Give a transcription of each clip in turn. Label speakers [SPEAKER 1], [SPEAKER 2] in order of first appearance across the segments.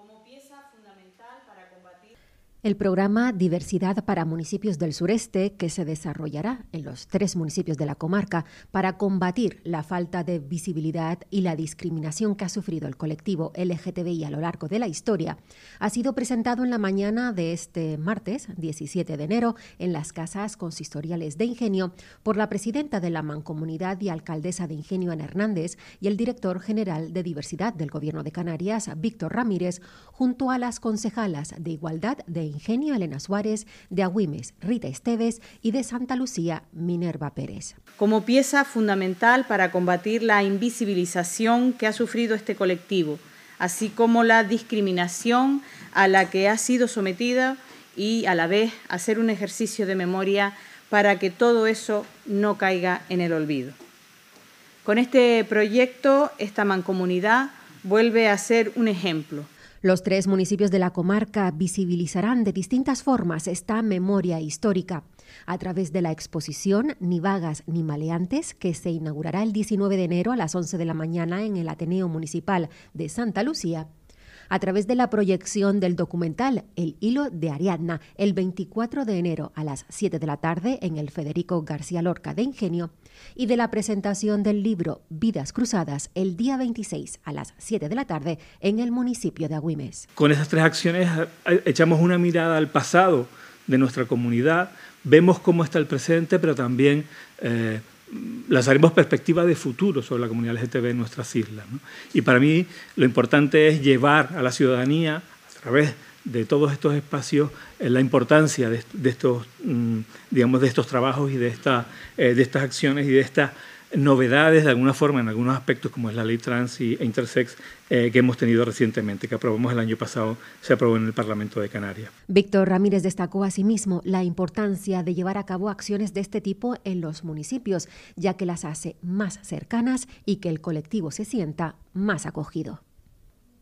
[SPEAKER 1] como pieza fundamental para combatir.
[SPEAKER 2] El programa Diversidad para Municipios del Sureste, que se desarrollará en los tres municipios de la comarca para combatir la falta de visibilidad y la discriminación que ha sufrido el colectivo LGTBI a lo largo de la historia, ha sido presentado en la mañana de este martes 17 de enero en las casas consistoriales de Ingenio por la presidenta de la mancomunidad y alcaldesa de Ingenio, Ana Hernández, y el director general de Diversidad del Gobierno de Canarias, Víctor Ramírez, junto a las concejalas de Igualdad de Ingenio Elena Suárez, de Agüimes Rita Esteves y de Santa Lucía Minerva Pérez. Como pieza fundamental
[SPEAKER 1] para combatir la invisibilización que ha sufrido este colectivo, así como la discriminación a la que ha sido sometida y a la vez hacer un ejercicio de memoria para que todo eso no caiga en el olvido. Con este proyecto, esta mancomunidad vuelve a ser un ejemplo
[SPEAKER 2] los tres municipios de la comarca visibilizarán de distintas formas esta memoria histórica a través de la exposición Ni vagas ni maleantes que se inaugurará el 19 de enero a las 11 de la mañana en el Ateneo Municipal de Santa Lucía a través de la proyección del documental El Hilo de Ariadna el 24 de enero a las 7 de la tarde en el Federico García Lorca de Ingenio y de la presentación del libro Vidas Cruzadas el día 26 a las 7 de la tarde en el municipio de Agüimes.
[SPEAKER 3] Con esas tres acciones eh, eh, echamos una mirada al pasado de nuestra comunidad, vemos cómo está el presente, pero también eh, las haremos perspectiva de futuro sobre la comunidad LGTB en nuestras islas. Y para mí lo importante es llevar a la ciudadanía, a través de todos estos espacios, eh, la importancia de, estos, mm, de estos trabajos y de, eh, de estas acciones y de estas novedades de alguna forma en algunos aspectos como es la ley trans y, e intersex eh, que hemos tenido recientemente, que aprobamos el año pasado, se aprobó en el Parlamento de Canarias.
[SPEAKER 2] Víctor Ramírez destacó asimismo la importancia de llevar a cabo acciones de este tipo en los municipios, ya que las hace más cercanas y que el colectivo se sienta más acogido.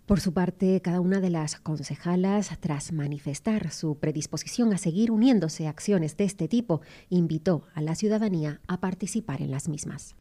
[SPEAKER 2] Por su parte, cada una de las concejalas, tras manifestar su predisposición a seguir uniéndose a acciones de este tipo, invitó a la ciudadanía a participar en las mismas.